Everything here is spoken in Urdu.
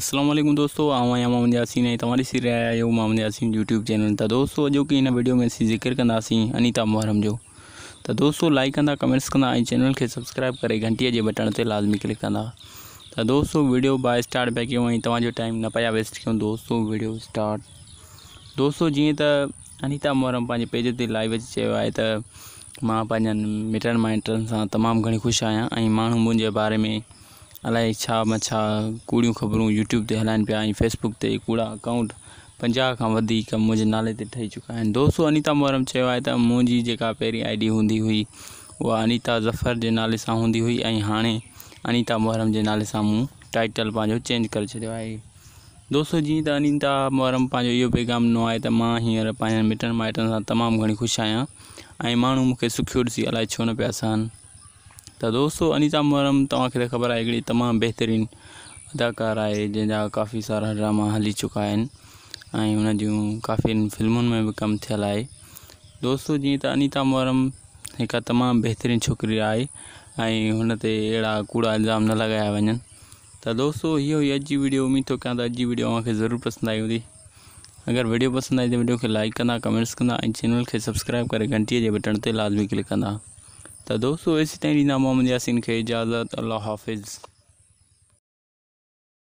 السلام علیکم دوستو یاسین دوستوں آؤں میں منیاس میں یو یوٹیوب چینل تا دوستو جو کہ ان ویڈیو میں سی ذکر کراس انیتا محرم جو تا دستوں لائک کرا کمینٹس کر سبسکرائب کر گھنٹی بٹن سے لازمی کلک کرا تو دوں ویڈیو بائی اسٹارٹ پہ کیوں نہ پہ ویسٹ کنستوں ویڈیو اسٹارٹ دوستوں جی تنیتا موحرم پانے پیج ہے تو پان مٹ مائٹ تمام گھڑی خوش آیا مجھے بارے میں ال میں کوڑ خبر یوٹوب ہلائن پہ فیسبک سے کوڑا اکاؤنٹ پنجا کا بیک مجھے نالے تھی ٹھیک چکا ہے دوستوں انیتا موحرم چھوی جکا پہ آئی ڈی ہوں ہوئی وہ انیتا ظفر کے نالے سے ہوں ہوئی ہانے انیتا محرم کے نالے سے مو ٹائٹل چینج کر چی دو جی تو انیتا محرم پانو یہ پیغام دنوں ہے مٹن مائٹوں سے تمام گھڑی خوش آیا مختلف سکھیو ڈس الہن تو دستوں انیتا مورم تو خبر آئی تمام بہترین اداکار ہے جن کا کافی سارا ڈرامہ ہلی چکا انجو کا فلموں میں بھی کم تھل ہے دوستوں جی تو انیتا محرم ایک تمام بہترین چوکری ہے انتیں اڑا کوڑا الزام نہ لگایا وجن تو دوستوں یہ اج کی ویڈیو امید تو کریں تو اب و ویڈیو ضرور پسند آئی ہوں اگر ویڈیو پسند آئی تو ویڈیو لائک کرا کمینٹس کندا چینل کے سبسکرائب کر گھنٹی کے بٹن سے لال بھی کلک کرا تو دوستو اسی تھی نہمن یاسین کے اجازت اللہ حافظ